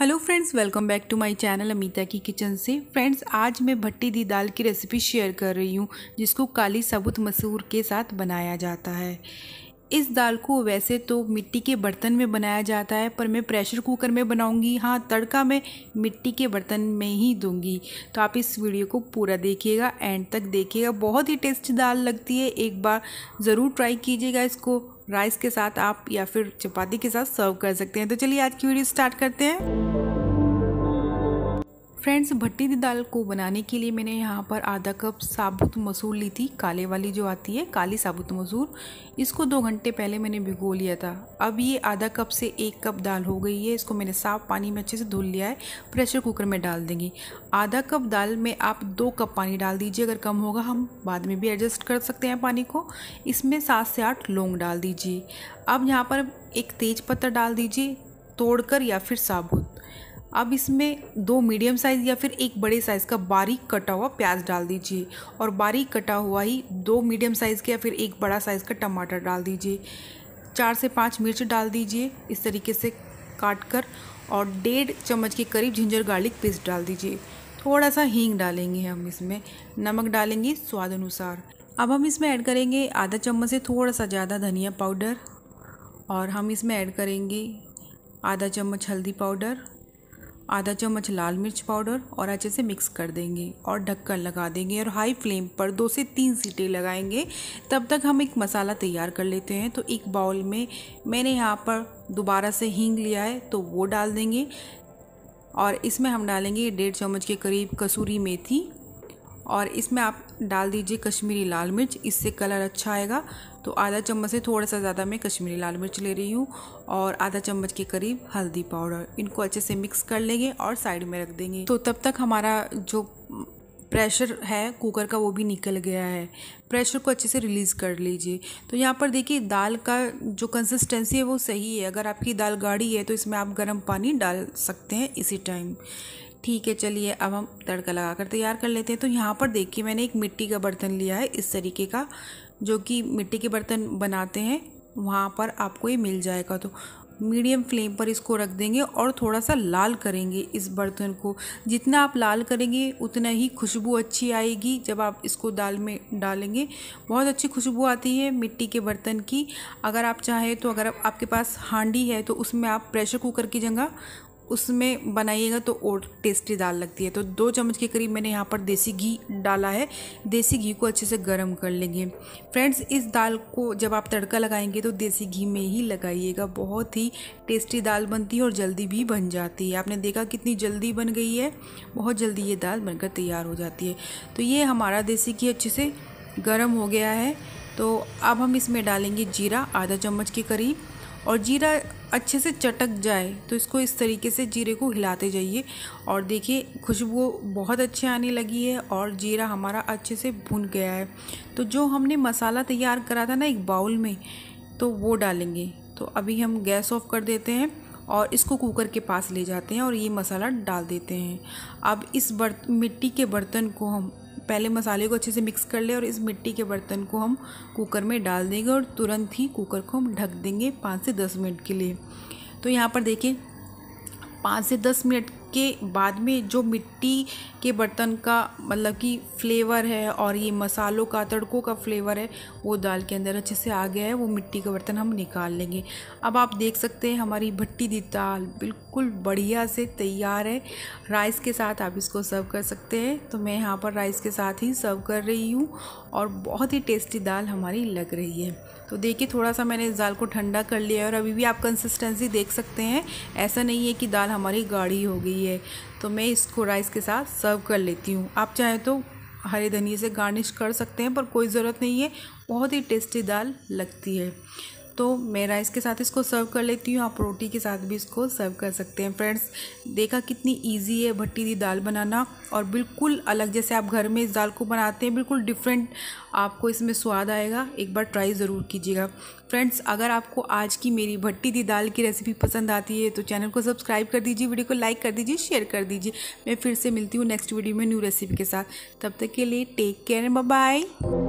hello friends welcome back to my channel Amita की kitchen से friends आज मैं भट्टी दी दाल की रेसिपी शेयर कर रही हूँ जिसको काली साबुत मसूर के साथ बनाया जाता है इस दाल को वैसे तो मिट्टी के बर्तन में बनाया जाता है पर मैं प्रेशर कुकर में बनाऊंगी हाँ तड़का मैं मिट्टी के बर्तन में ही दूंगी तो आप इस वीडियो को पूरा देखिएगा एंड तक देखिएगा बहुत ही टेस्ट दाल लगती है एक बार ज़रूर ट्राई कीजिएगा इसको राइस के साथ आप या फिर चपाती के साथ सर्व कर सकते हैं तो चलिए आज की वीडियो स्टार्ट करते हैं फ्रेंड्स भट्टी की दाल को बनाने के लिए मैंने यहाँ पर आधा कप साबुत मसूर ली थी काले वाली जो आती है काली साबुत मसूर इसको दो घंटे पहले मैंने भिगो लिया था अब ये आधा कप से एक कप दाल हो गई है इसको मैंने साफ पानी में अच्छे से धुल लिया है प्रेशर कुकर में डाल देंगे आधा कप दाल में आप दो कप पानी डाल दीजिए अगर कम होगा हम बाद में भी एडजस्ट कर सकते हैं पानी को इसमें सात से आठ लौंग डाल दीजिए अब यहाँ पर एक तेज पत्ता डाल दीजिए तोड़कर या फिर साबुत अब इसमें दो मीडियम साइज़ या फिर एक बड़े साइज़ का बारीक कटा हुआ प्याज डाल दीजिए और बारीक कटा हुआ ही दो मीडियम साइज़ के या फिर एक बड़ा साइज़ का टमाटर डाल दीजिए चार से पाँच मिर्च डाल दीजिए इस तरीके से काट कर और डेढ़ चम्मच के करीब जिंजर गार्लिक पेस्ट डाल दीजिए थोड़ा सा हींग डालेंगे हम इसमें नमक डालेंगे स्वाद अनुसार अब हम इसमें ऐड करेंगे आधा चम्मच से थोड़ा सा ज़्यादा धनिया पाउडर और हम इसमें ऐड करेंगे आधा चम्मच हल्दी पाउडर आधा चम्मच लाल मिर्च पाउडर और अच्छे से मिक्स कर देंगे और ढक्कन लगा देंगे और हाई फ्लेम पर दो से तीन सीटें लगाएंगे तब तक हम एक मसाला तैयार कर लेते हैं तो एक बाउल में मैंने यहाँ पर दोबारा से हींग लिया है तो वो डाल देंगे और इसमें हम डालेंगे डेढ़ चम्मच के करीब कसूरी मेथी और इसमें आप डाल दीजिए कश्मीरी लाल मिर्च इससे कलर अच्छा आएगा तो आधा चम्मच से थोड़ा सा ज़्यादा मैं कश्मीरी लाल मिर्च ले रही हूँ और आधा चम्मच के करीब हल्दी पाउडर इनको अच्छे से मिक्स कर लेंगे और साइड में रख देंगे तो तब तक हमारा जो प्रेशर है कुकर का वो भी निकल गया है प्रेशर को अच्छे से रिलीज़ कर लीजिए तो यहाँ पर देखिए दाल का जो कंसिस्टेंसी है वो सही है अगर आपकी दाल गाढ़ी है तो इसमें आप गर्म पानी डाल सकते हैं इसी टाइम ठीक है चलिए अब हम तड़का लगा कर तैयार कर लेते हैं तो यहाँ पर देखिए मैंने एक मिट्टी का बर्तन लिया है इस तरीके का जो कि मिट्टी के बर्तन बनाते हैं वहाँ पर आपको ये मिल जाएगा तो मीडियम फ्लेम पर इसको रख देंगे और थोड़ा सा लाल करेंगे इस बर्तन को जितना आप लाल करेंगे उतना ही खुशबू अच्छी आएगी जब आप इसको दाल में डालेंगे बहुत अच्छी खुशबू आती है मिट्टी के बर्तन की अगर आप चाहें तो अगर आप, आपके पास हांडी है तो उसमें आप प्रेशर कुकर की जगह उसमें बनाइएगा तो और टेस्टी दाल लगती है तो दो चम्मच के करीब मैंने यहाँ पर देसी घी डाला है देसी घी को अच्छे से गर्म कर लेंगे फ्रेंड्स इस दाल को जब आप तड़का लगाएंगे तो देसी घी में ही लगाइएगा बहुत ही टेस्टी दाल बनती है और जल्दी भी बन जाती है आपने देखा कितनी जल्दी बन गई है बहुत जल्दी ये दाल बनकर तैयार हो जाती है तो ये हमारा देसी घी अच्छे से गर्म हो गया है तो अब हम इसमें डालेंगे जीरा आधा चम्मच के करीब और जीरा अच्छे से चटक जाए तो इसको इस तरीके से जीरे को हिलाते जाइए और देखिए खुशबू बहुत अच्छी आने लगी है और जीरा हमारा अच्छे से भुन गया है तो जो हमने मसाला तैयार करा था ना एक बाउल में तो वो डालेंगे तो अभी हम गैस ऑफ कर देते हैं और इसको कुकर के पास ले जाते हैं और ये मसाला डाल देते हैं अब इस बर्त मिट्टी के बर्तन को हम पहले मसाले को अच्छे से मिक्स कर ले और इस मिट्टी के बर्तन को हम कुकर में डाल देंगे और तुरंत ही कुकर को हम ढक देंगे पाँच से दस मिनट के लिए तो यहाँ पर देखिए पाँच से दस मिनट के बाद में जो मिट्टी के बर्तन का मतलब कि फ्लेवर है और ये मसालों का तड़कों का फ्लेवर है वो दाल के अंदर अच्छे से आ गया है वो मिट्टी का बर्तन हम निकाल लेंगे अब आप देख सकते हैं हमारी भट्टी दी दाल बिल्कुल बढ़िया से तैयार है राइस के साथ आप इसको सर्व कर सकते हैं तो मैं यहाँ पर राइस के साथ ही सर्व कर रही हूँ और बहुत ही टेस्टी दाल हमारी लग रही है तो देखिए थोड़ा सा मैंने इस दाल को ठंडा कर लिया है और अभी भी आप कंसिस्टेंसी देख सकते हैं ऐसा नहीं है कि दाल हमारी गाढ़ी हो गई रही है तो मैं इसको राइस के साथ सर्व कर लेती हूँ आप चाहें तो हरे धनिए से गार्निश कर सकते हैं पर कोई ज़रूरत नहीं है बहुत ही टेस्टी दाल लगती है तो मैं राइस के साथ इसको सर्व कर लेती हूँ आप रोटी के साथ भी इसको सर्व कर सकते हैं फ्रेंड्स देखा कितनी ईजी है भट्टी की दाल बनाना और बिल्कुल अलग जैसे आप घर में इस दाल को बनाते हैं बिल्कुल डिफरेंट आपको इसमें स्वाद आएगा एक बार ट्राई ज़रूर कीजिएगा फ्रेंड्स अगर आपको आज की मेरी भट्टी दी दाल की रेसिपी पसंद आती है तो चैनल को सब्सक्राइब कर दीजिए वीडियो को लाइक कर दीजिए शेयर कर दीजिए मैं फिर से मिलती हूँ नेक्स्ट वीडियो में न्यू रेसिपी के साथ तब तक के लिए टेक केयर बाय